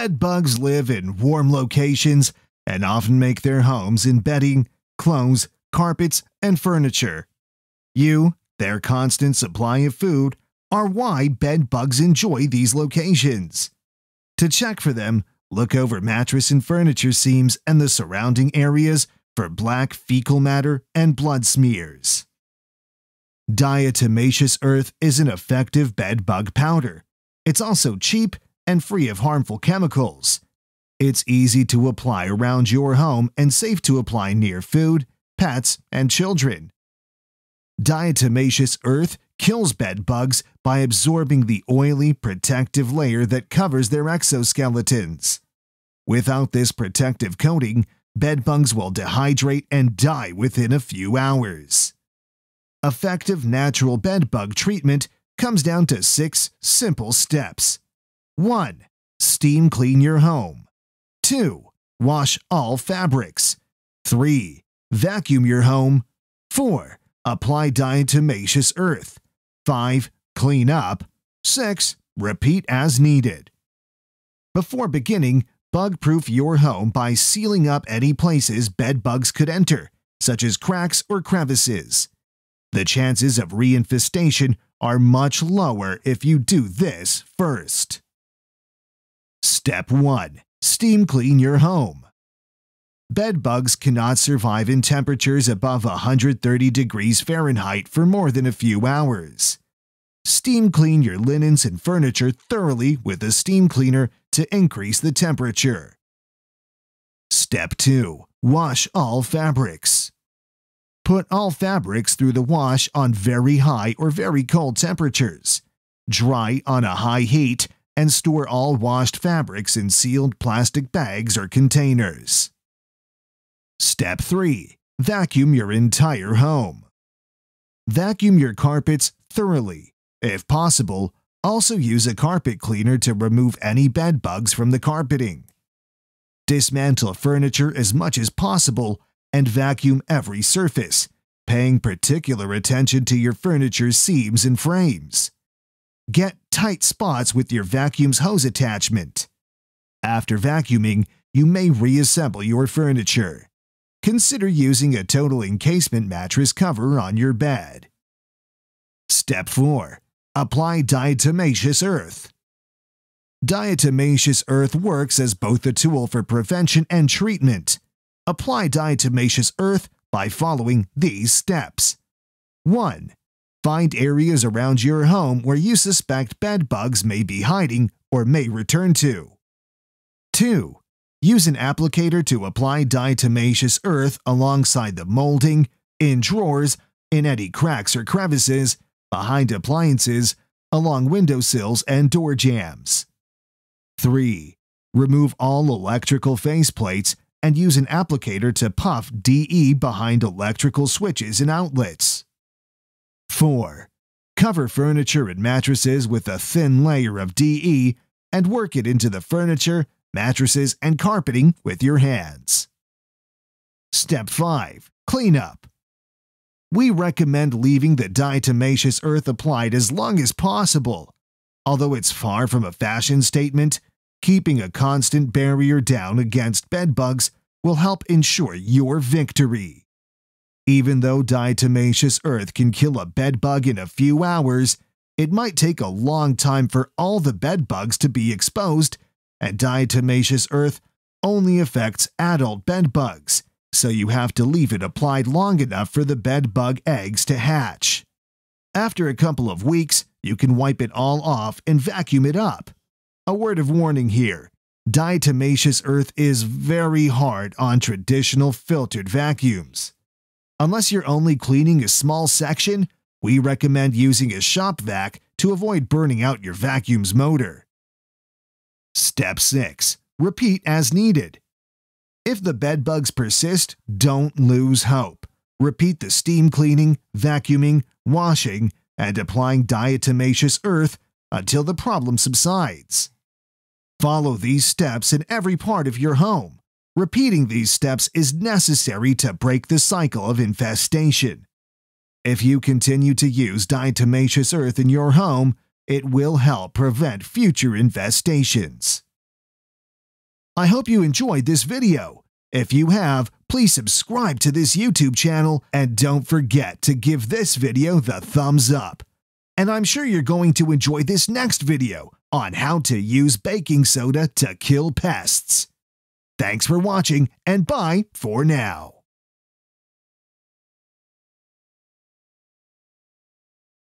Bed bugs live in warm locations and often make their homes in bedding, clothes, carpets, and furniture. You, their constant supply of food, are why bed bugs enjoy these locations. To check for them, look over mattress and furniture seams and the surrounding areas for black fecal matter and blood smears. Diatomaceous earth is an effective bed bug powder. It's also cheap and free of harmful chemicals. It's easy to apply around your home and safe to apply near food, pets, and children. Diatomaceous earth kills bed bugs by absorbing the oily, protective layer that covers their exoskeletons. Without this protective coating, bed bugs will dehydrate and die within a few hours. Effective natural bed bug treatment comes down to six simple steps. 1. Steam clean your home. 2. Wash all fabrics. 3. Vacuum your home. 4. Apply diatomaceous earth. 5. Clean up. 6. Repeat as needed. Before beginning, bug-proof your home by sealing up any places bed bugs could enter, such as cracks or crevices. The chances of reinfestation are much lower if you do this first. Step 1. Steam clean your home. Bed bugs cannot survive in temperatures above 130 degrees Fahrenheit for more than a few hours. Steam clean your linens and furniture thoroughly with a steam cleaner to increase the temperature. Step 2. Wash all fabrics. Put all fabrics through the wash on very high or very cold temperatures. Dry on a high heat and store all washed fabrics in sealed plastic bags or containers. Step 3. Vacuum your entire home. Vacuum your carpets thoroughly. If possible, also use a carpet cleaner to remove any bed bugs from the carpeting. Dismantle furniture as much as possible and vacuum every surface, paying particular attention to your furniture's seams and frames. Get tight spots with your vacuum's hose attachment. After vacuuming, you may reassemble your furniture. Consider using a total encasement mattress cover on your bed. Step 4. Apply diatomaceous earth. Diatomaceous earth works as both a tool for prevention and treatment. Apply diatomaceous earth by following these steps. 1. Find areas around your home where you suspect bed bugs may be hiding or may return to. 2. Use an applicator to apply diatomaceous earth alongside the molding, in drawers, in any cracks or crevices, behind appliances, along windowsills and door jams. 3. Remove all electrical faceplates and use an applicator to puff DE behind electrical switches and outlets. 4. Cover furniture and mattresses with a thin layer of DE and work it into the furniture, mattresses, and carpeting with your hands. Step 5. Clean up. We recommend leaving the diatomaceous earth applied as long as possible. Although it's far from a fashion statement, keeping a constant barrier down against bedbugs will help ensure your victory. Even though diatomaceous earth can kill a bedbug in a few hours, it might take a long time for all the bedbugs to be exposed, and diatomaceous earth only affects adult bedbugs, so you have to leave it applied long enough for the bedbug eggs to hatch. After a couple of weeks, you can wipe it all off and vacuum it up. A word of warning here. Diatomaceous earth is very hard on traditional filtered vacuums. Unless you're only cleaning a small section, we recommend using a shop vac to avoid burning out your vacuum's motor. Step 6. Repeat as needed. If the bed bugs persist, don't lose hope. Repeat the steam cleaning, vacuuming, washing, and applying diatomaceous earth until the problem subsides. Follow these steps in every part of your home. Repeating these steps is necessary to break the cycle of infestation. If you continue to use diatomaceous earth in your home, it will help prevent future infestations. I hope you enjoyed this video. If you have, please subscribe to this YouTube channel and don't forget to give this video the thumbs up. And I'm sure you're going to enjoy this next video on how to use baking soda to kill pests. Thanks for watching and bye for now.